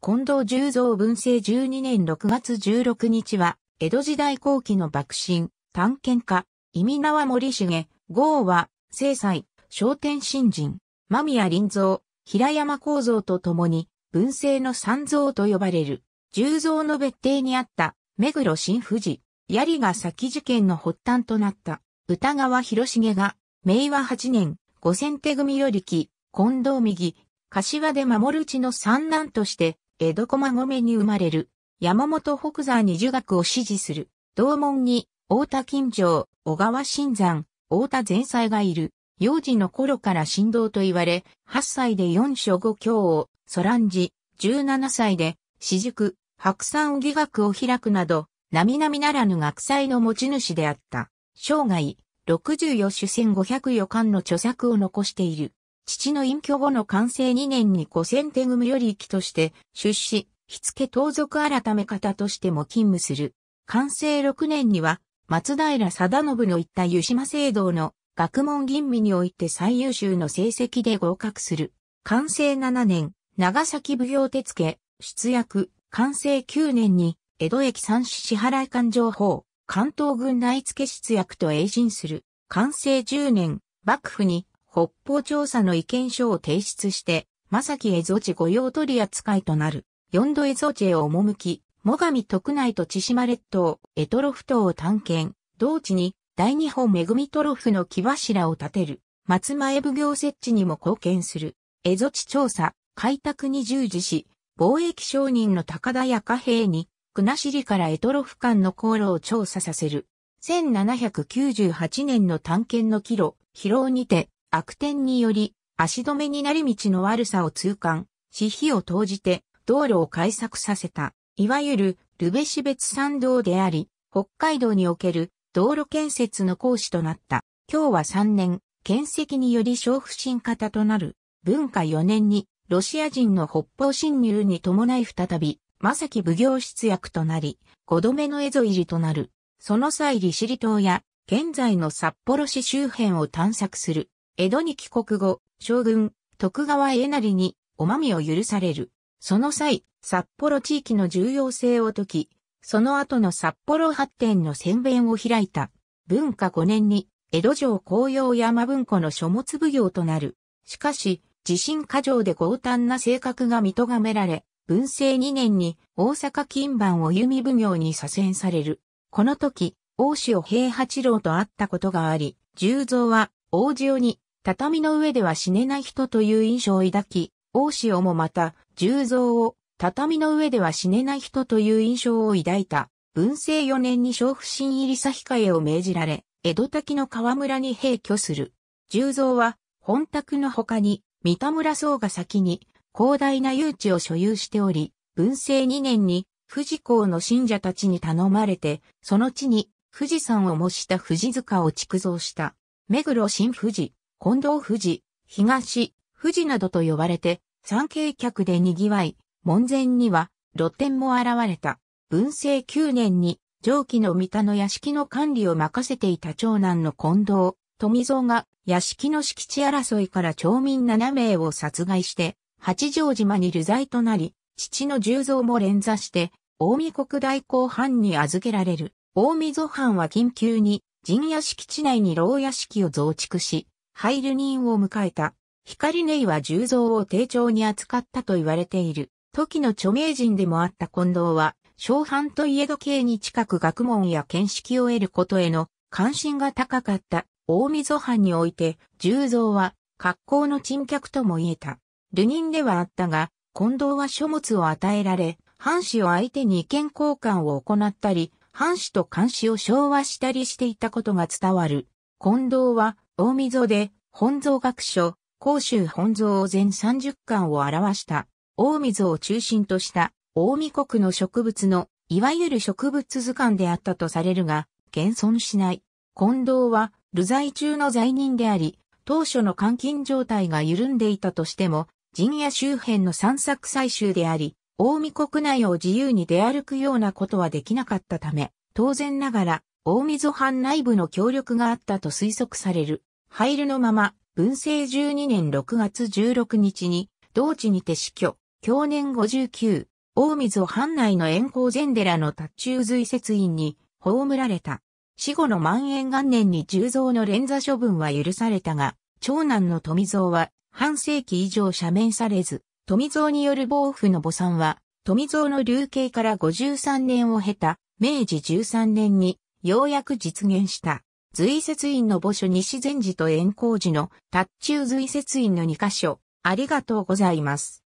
近藤十三文政12年6月16日は、江戸時代後期の幕臣、探検家、意味縄森重、豪は、聖斎、商天新人、間宮林蔵、平山光造と共に、文政の三蔵と呼ばれる、十蔵の別邸にあった、目黒新富士、槍が先事件の発端となった、歌川広重が、明和8年、五千手組よりき、近藤右、柏で守る地の三男として、江戸駒込に生まれる。山本北山に儒学を支持する。同門に、大田金城、小川新山、大田前妻がいる。幼児の頃から神道と言われ、8歳で四書五教を、ソランジ、17歳で、私塾、白山義学を開くなど、並々ならぬ学祭の持ち主であった。生涯、64種1500余巻の著作を残している。父の隠居後の完成2年に五千手組より行きとして出資、火付盗賊改め方としても勤務する。完成6年には、松平定信の言った湯島聖堂の学問吟味において最優秀の成績で合格する。完成7年、長崎奉行手付、出役、完成9年に、江戸駅三市支払い勘定法、関東軍内付出役と永陣する。完成10年、幕府に北方調査の意見書を提出して、正木蝦夷地御用取扱いとなる、四度蝦夷地へ赴き、最上徳内と千島列島、エトロフ島を探検、同地に大日本恵みトロフの木柱を建てる、松前奉行設置にも貢献する、蝦夷地調査、開拓に従事し、貿易商人の高田や貨幣に、国後からエトロフ間の航路を調査させる。1798年の探検の記録、疲労にて、悪天により、足止めになり道の悪さを痛感、し火を投じて道路を改作させた、いわゆるルベシ別山道であり、北海道における道路建設の講師となった。今日は3年、建設により小不審型となる、文化4年に、ロシア人の北方侵入に伴い再び、まさき奉行出役となり、5度目の江戸入りとなる。その際利尻島や、現在の札幌市周辺を探索する。江戸に帰国後、将軍、徳川家成に、おまみを許される。その際、札幌地域の重要性を解き、その後の札幌発展の宣弁を開いた。文化5年に、江戸城紅葉山文庫の書物奉行となる。しかし、地震過剰で強胆な性格が認められ、文政2年に大阪金番を弓奉行に左遷される。この時、大塩平八郎と会ったことがあり、十蔵は大塩に畳の上では死ねない人という印象を抱き、大塩もまた、重蔵を、畳の上では死ねない人という印象を抱いた。文政4年に小不審入り差控えを命じられ、江戸滝の河村に閉居する。重蔵は、本宅の他に、三田村荘が先に、広大な誘致を所有しており、文政2年に、富士港の信者たちに頼まれて、その地に、富士山を模した富士塚を築造した。目黒新富士。近藤富士、東、富士などと呼ばれて、三景客で賑わい、門前には露店も現れた。文政9年に上記の三田の屋敷の管理を任せていた長男の近藤、富蔵が屋敷の敷地争いから町民7名を殺害して、八丈島に流罪となり、父の十蔵も連座して、大見国大公藩に預けられる。大見蔵藩は緊急に、陣屋敷地内に牢屋敷を増築し、入る人を迎えた。光ネイは重蔵を丁重に扱ったと言われている。時の著名人でもあった近藤は、小藩といえど系に近く学問や見識を得ることへの関心が高かった大溝藩において、重蔵は格好の沈客とも言えた。流人ではあったが、近藤は書物を与えられ、藩士を相手に意見交換を行ったり、藩士と監視を昭和したりしていたことが伝わる。近藤は大溝で本草学書、広州本草を全30巻を表した、大溝を中心とした大見国の植物の、いわゆる植物図鑑であったとされるが、現存しない。近藤は、流罪中の罪人であり、当初の監禁状態が緩んでいたとしても、陣屋周辺の散策採集であり、大見国内を自由に出歩くようなことはできなかったため、当然ながら、大溝藩内部の協力があったと推測される。廃るのまま、文政12年6月16日に、同地にて死去、去年59、大水を藩内の円光禅寺の達中随節院に葬られた。死後の万延元年に重蔵の連座処分は許されたが、長男の富蔵は半世紀以上赦免されず、富蔵による暴府の母産は、富蔵の流刑から53年を経た明治13年にようやく実現した。随節院の墓所西禅寺と円光寺の達中随節院の2箇所、ありがとうございます。